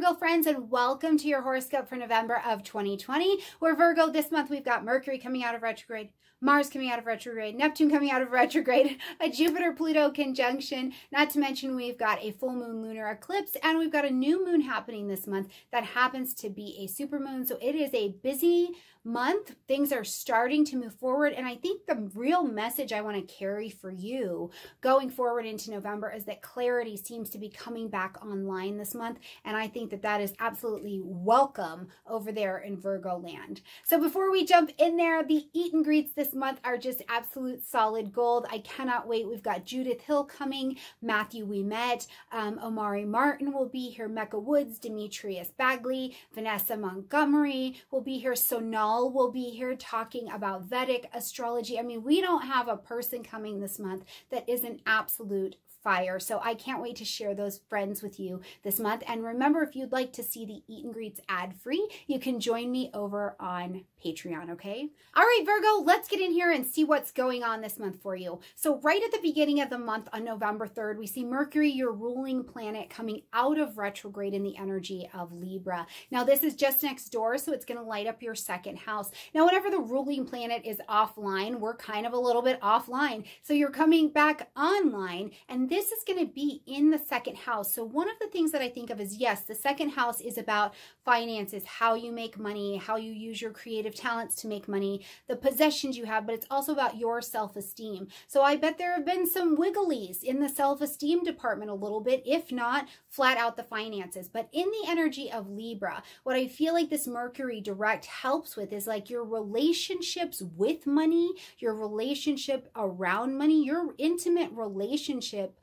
Virgo friends, and welcome to your horoscope for November of 2020. We're Virgo this month. We've got Mercury coming out of retrograde, Mars coming out of retrograde, Neptune coming out of retrograde, a Jupiter Pluto conjunction, not to mention we've got a full moon lunar eclipse, and we've got a new moon happening this month that happens to be a super moon. So it is a busy month, things are starting to move forward. And I think the real message I want to carry for you going forward into November is that clarity seems to be coming back online this month. And I think that that is absolutely welcome over there in Virgo land. So before we jump in there, the eat and greets this month are just absolute solid gold. I cannot wait. We've got Judith Hill coming, Matthew We Met, um, Omari Martin will be here, Mecca Woods, Demetrius Bagley, Vanessa Montgomery will be here, Sonal all will be here talking about Vedic astrology. I mean, we don't have a person coming this month that isn't absolute fire. So I can't wait to share those friends with you this month. And remember, if you'd like to see the Eat and Greets ad free, you can join me over on Patreon, okay? All right, Virgo, let's get in here and see what's going on this month for you. So right at the beginning of the month on November 3rd, we see Mercury, your ruling planet, coming out of retrograde in the energy of Libra. Now, this is just next door, so it's going to light up your second house. Now, whenever the ruling planet is offline, we're kind of a little bit offline. So you're coming back online and this is going to be in the second house. So one of the things that I think of is, yes, the second house is about finances, how you make money, how you use your creative talents to make money, the possessions you have, but it's also about your self-esteem. So I bet there have been some wigglies in the self-esteem department a little bit, if not flat out the finances. But in the energy of Libra, what I feel like this Mercury direct helps with is like your relationships with money, your relationship around money, your intimate relationship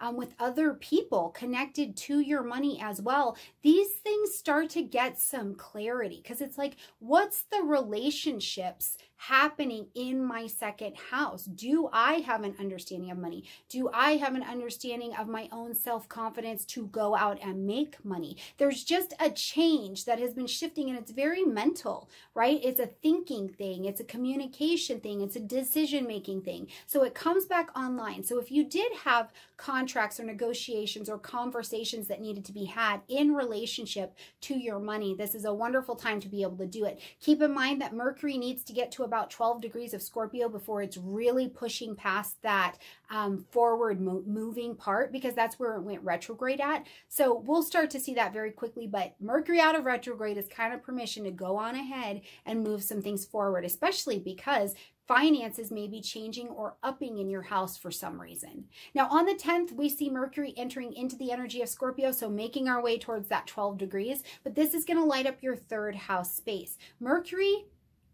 um, with other people connected to your money as well, these things start to get some clarity because it's like, what's the relationships happening in my second house? Do I have an understanding of money? Do I have an understanding of my own self confidence to go out and make money? There's just a change that has been shifting and it's very mental, right? It's a thinking thing, it's a communication thing, it's a decision making thing. So it comes back online. So if you did have contracts, contracts or negotiations or conversations that needed to be had in relationship to your money. This is a wonderful time to be able to do it. Keep in mind that Mercury needs to get to about 12 degrees of Scorpio before it's really pushing past that um, forward mo moving part because that's where it went retrograde at. So we'll start to see that very quickly, but Mercury out of retrograde is kind of permission to go on ahead and move some things forward, especially because finances may be changing or upping in your house for some reason. Now, on the 10th, we see Mercury entering into the energy of Scorpio, so making our way towards that 12 degrees, but this is going to light up your third house space. Mercury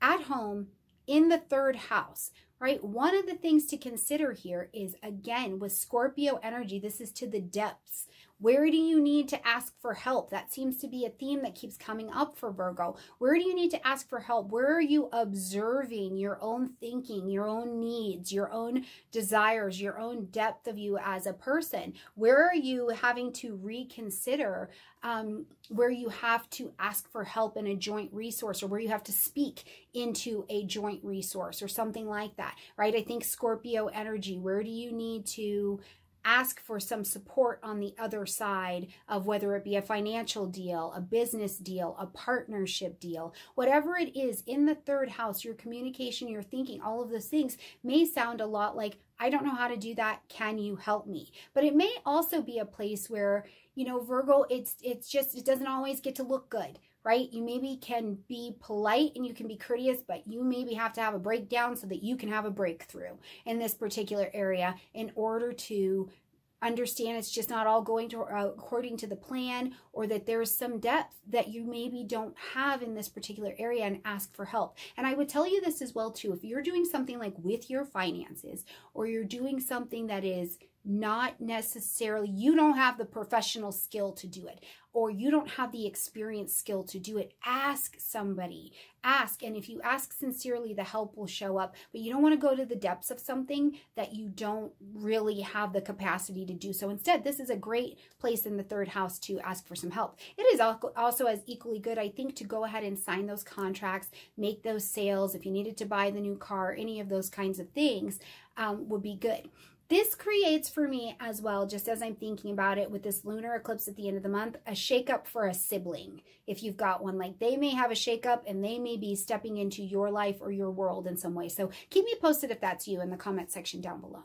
at home in the third house, right? One of the things to consider here is, again, with Scorpio energy, this is to the depths where do you need to ask for help? That seems to be a theme that keeps coming up for Virgo. Where do you need to ask for help? Where are you observing your own thinking, your own needs, your own desires, your own depth of you as a person? Where are you having to reconsider um, where you have to ask for help in a joint resource or where you have to speak into a joint resource or something like that, right? I think Scorpio energy, where do you need to ask for some support on the other side of whether it be a financial deal, a business deal, a partnership deal, whatever it is in the third house, your communication, your thinking, all of those things may sound a lot like, I don't know how to do that. Can you help me? But it may also be a place where, you know, Virgo, it's, it's just, it doesn't always get to look good, right? You maybe can be polite and you can be courteous, but you maybe have to have a breakdown so that you can have a breakthrough in this particular area in order to understand it's just not all going to uh, according to the plan or that there's some depth that you maybe don't have in this particular area and ask for help. And I would tell you this as well too if you're doing something like with your finances or you're doing something that is not necessarily, you don't have the professional skill to do it or you don't have the experience skill to do it. Ask somebody, ask. And if you ask sincerely, the help will show up, but you don't want to go to the depths of something that you don't really have the capacity to do. So instead, this is a great place in the third house to ask for some help. It is also as equally good, I think, to go ahead and sign those contracts, make those sales. If you needed to buy the new car, any of those kinds of things um, would be good. This creates for me as well, just as I'm thinking about it with this lunar eclipse at the end of the month, a shakeup for a sibling. If you've got one, like they may have a shakeup and they may be stepping into your life or your world in some way. So keep me posted if that's you in the comment section down below.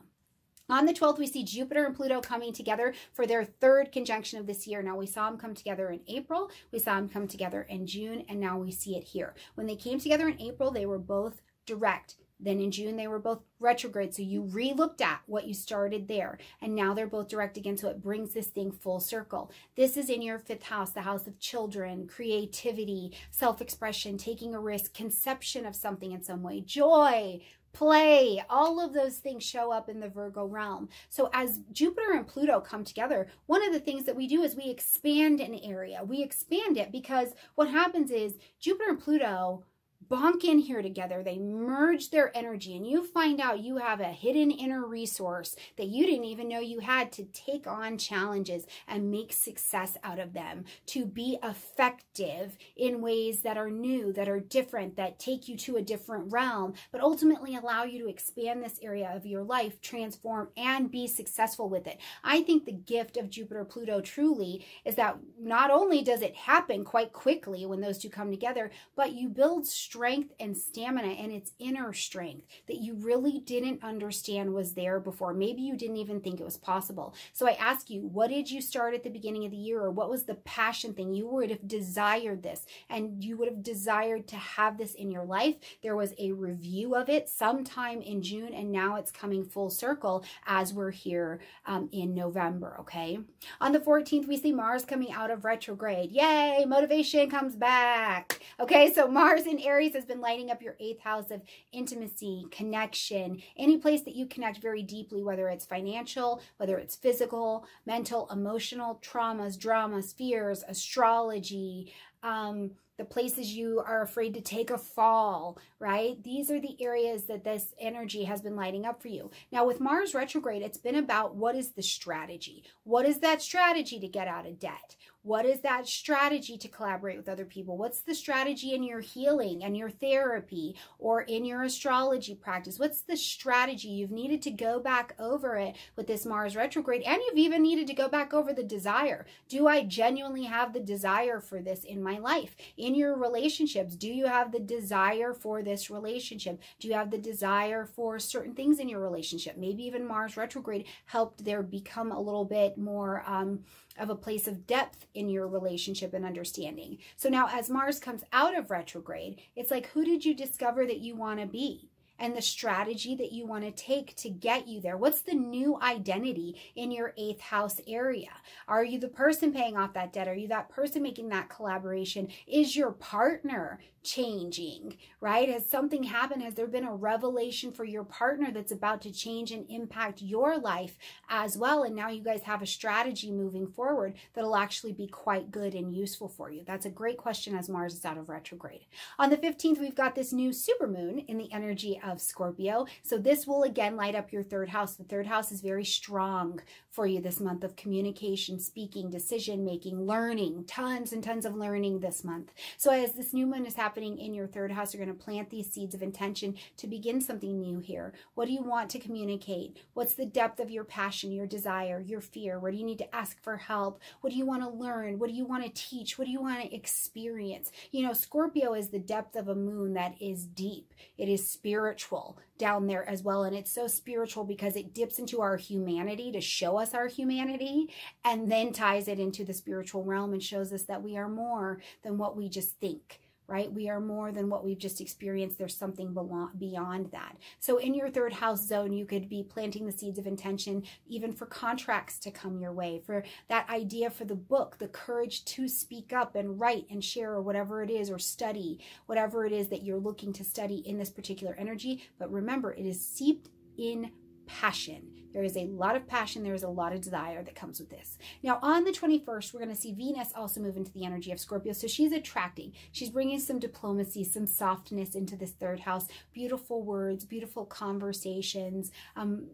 On the 12th, we see Jupiter and Pluto coming together for their third conjunction of this year. Now, we saw them come together in April, we saw them come together in June, and now we see it here. When they came together in April, they were both direct, then in June, they were both retrograde. So you re-looked at what you started there. And now they're both direct again. So it brings this thing full circle. This is in your fifth house, the house of children, creativity, self-expression, taking a risk, conception of something in some way, joy, play, all of those things show up in the Virgo realm. So as Jupiter and Pluto come together, one of the things that we do is we expand an area. We expand it because what happens is Jupiter and Pluto bonk in here together. They merge their energy and you find out you have a hidden inner resource that you didn't even know you had to take on challenges and make success out of them, to be effective in ways that are new, that are different, that take you to a different realm, but ultimately allow you to expand this area of your life, transform, and be successful with it. I think the gift of Jupiter Pluto truly is that not only does it happen quite quickly when those two come together, but you build strength strength and stamina and its inner strength that you really didn't understand was there before. Maybe you didn't even think it was possible. So I ask you, what did you start at the beginning of the year or what was the passion thing? You would have desired this and you would have desired to have this in your life. There was a review of it sometime in June and now it's coming full circle as we're here um, in November, okay? On the 14th, we see Mars coming out of retrograde. Yay, motivation comes back. Okay, so Mars in Aries place has been lighting up your eighth house of intimacy, connection, any place that you connect very deeply, whether it's financial, whether it's physical, mental, emotional, traumas, dramas, fears, astrology, um, the places you are afraid to take a fall, right? These are the areas that this energy has been lighting up for you. Now, with Mars retrograde, it's been about what is the strategy? What is that strategy to get out of debt? What is that strategy to collaborate with other people? What's the strategy in your healing and your therapy or in your astrology practice? What's the strategy? You've needed to go back over it with this Mars retrograde, and you've even needed to go back over the desire. Do I genuinely have the desire for this in my life? In your relationships, do you have the desire for this relationship? Do you have the desire for certain things in your relationship? Maybe even Mars retrograde helped there become a little bit more. Um, of a place of depth in your relationship and understanding. So now as Mars comes out of retrograde, it's like, who did you discover that you want to be? And the strategy that you want to take to get you there. What's the new identity in your eighth house area? Are you the person paying off that debt? Are you that person making that collaboration? Is your partner changing, right? Has something happened? Has there been a revelation for your partner that's about to change and impact your life as well? And now you guys have a strategy moving forward that'll actually be quite good and useful for you. That's a great question as Mars is out of retrograde. On the 15th, we've got this new super moon in the energy of Scorpio. So this will again light up your third house. The third house is very strong for you this month of communication, speaking, decision making, learning, tons and tons of learning this month. So as this new moon is happening, happening in your third house. You're going to plant these seeds of intention to begin something new here. What do you want to communicate? What's the depth of your passion, your desire, your fear? Where do you need to ask for help? What do you want to learn? What do you want to teach? What do you want to experience? You know, Scorpio is the depth of a moon that is deep. It is spiritual down there as well. And it's so spiritual because it dips into our humanity to show us our humanity and then ties it into the spiritual realm and shows us that we are more than what we just think right? We are more than what we've just experienced. There's something beyond that. So in your third house zone, you could be planting the seeds of intention, even for contracts to come your way, for that idea for the book, the courage to speak up and write and share or whatever it is, or study, whatever it is that you're looking to study in this particular energy. But remember, it is seeped in passion. There is a lot of passion, there is a lot of desire that comes with this. Now, on the 21st, we're going to see Venus also move into the energy of Scorpio. So she's attracting, she's bringing some diplomacy, some softness into this third house, beautiful words, beautiful conversations, um,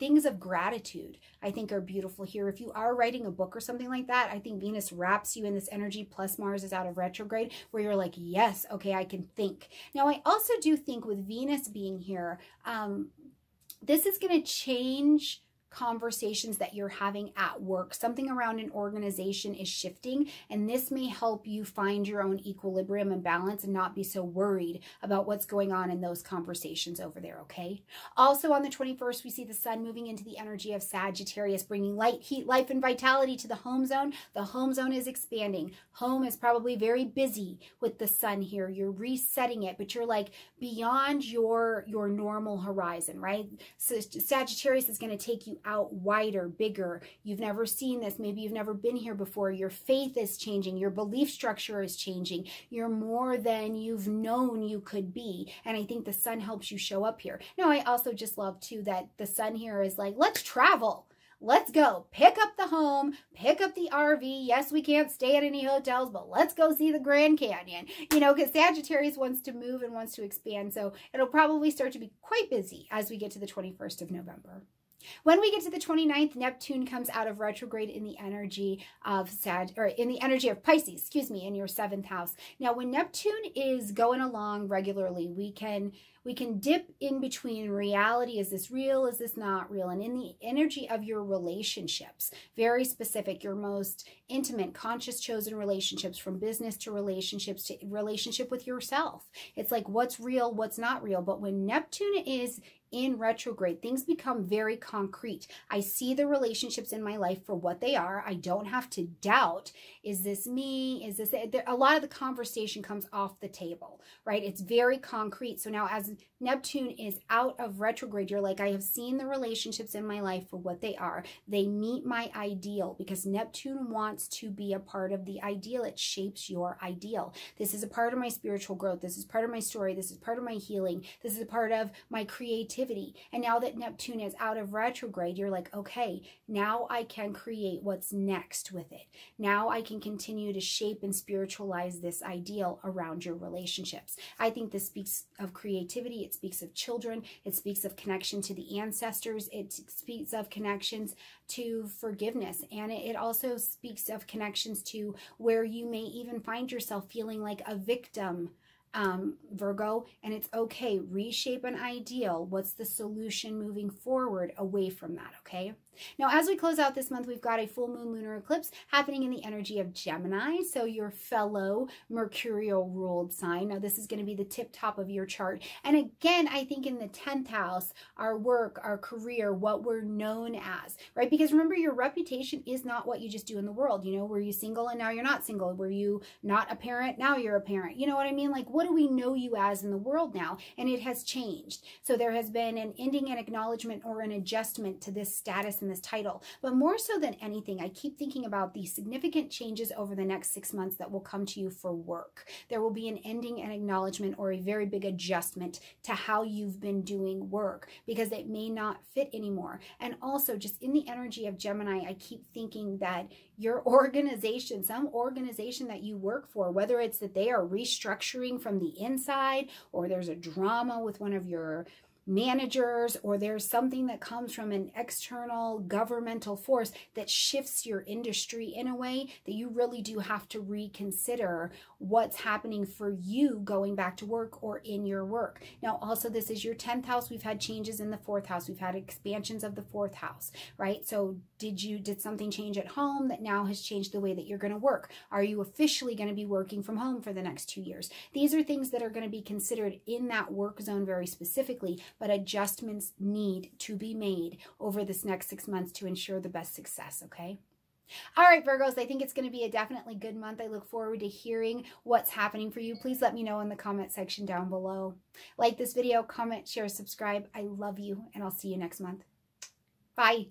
things of gratitude i think are beautiful here if you are writing a book or something like that i think venus wraps you in this energy plus mars is out of retrograde where you're like yes okay i can think now i also do think with venus being here um, this is going to change conversations that you're having at work. Something around an organization is shifting, and this may help you find your own equilibrium and balance and not be so worried about what's going on in those conversations over there, okay? Also, on the 21st, we see the sun moving into the energy of Sagittarius, bringing light, heat, life, and vitality to the home zone. The home zone is expanding. Home is probably very busy with the sun here. You're resetting it, but you're like beyond your, your normal horizon, right? So Sagittarius is going to take you out wider, bigger. You've never seen this. Maybe you've never been here before. Your faith is changing. Your belief structure is changing. You're more than you've known you could be. And I think the sun helps you show up here. Now, I also just love too that the sun here is like, let's travel. Let's go pick up the home, pick up the RV. Yes, we can't stay at any hotels, but let's go see the Grand Canyon. You know, because Sagittarius wants to move and wants to expand. So it'll probably start to be quite busy as we get to the 21st of November. When we get to the 29th, Neptune comes out of retrograde in the energy of Sag or in the energy of Pisces, excuse me, in your seventh house. Now, when Neptune is going along regularly, we can we can dip in between reality is this real is this not real and in the energy of your relationships very specific your most intimate conscious chosen relationships from business to relationships to relationship with yourself it's like what's real what's not real but when neptune is in retrograde, things become very concrete. I see the relationships in my life for what they are. I don't have to doubt, is this me? Is this it? a lot of the conversation comes off the table, right? It's very concrete. So now as Neptune is out of retrograde, you're like, I have seen the relationships in my life for what they are. They meet my ideal because Neptune wants to be a part of the ideal. It shapes your ideal. This is a part of my spiritual growth. This is part of my story. This is part of my healing. This is a part of my creativity creativity. And now that Neptune is out of retrograde, you're like, okay, now I can create what's next with it. Now I can continue to shape and spiritualize this ideal around your relationships. I think this speaks of creativity. It speaks of children. It speaks of connection to the ancestors. It speaks of connections to forgiveness. And it also speaks of connections to where you may even find yourself feeling like a victim um, Virgo, and it's okay. Reshape an ideal. What's the solution moving forward away from that, okay? Now, as we close out this month, we've got a full moon lunar eclipse happening in the energy of Gemini, so your fellow mercurial ruled sign. Now, this is going to be the tip top of your chart. And again, I think in the 10th house, our work, our career, what we're known as, right? Because remember, your reputation is not what you just do in the world. You know, were you single and now you're not single? Were you not a parent? Now you're a parent. You know what I mean? Like, what what do we know you as in the world now? And it has changed. So there has been an ending and acknowledgement or an adjustment to this status and this title. But more so than anything, I keep thinking about the significant changes over the next six months that will come to you for work. There will be an ending and acknowledgement or a very big adjustment to how you've been doing work because it may not fit anymore. And also just in the energy of Gemini, I keep thinking that your organization, some organization that you work for, whether it's that they are restructuring from the inside or there's a drama with one of your managers or there's something that comes from an external governmental force that shifts your industry in a way that you really do have to reconsider what's happening for you going back to work or in your work. Now, also, this is your 10th house. We've had changes in the fourth house. We've had expansions of the fourth house, right? So did you, did something change at home that now has changed the way that you're going to work? Are you officially going to be working from home for the next two years? These are things that are going to be considered in that work zone very specifically but adjustments need to be made over this next six months to ensure the best success, okay? All right, Virgos, I think it's going to be a definitely good month. I look forward to hearing what's happening for you. Please let me know in the comment section down below. Like this video, comment, share, subscribe. I love you, and I'll see you next month. Bye.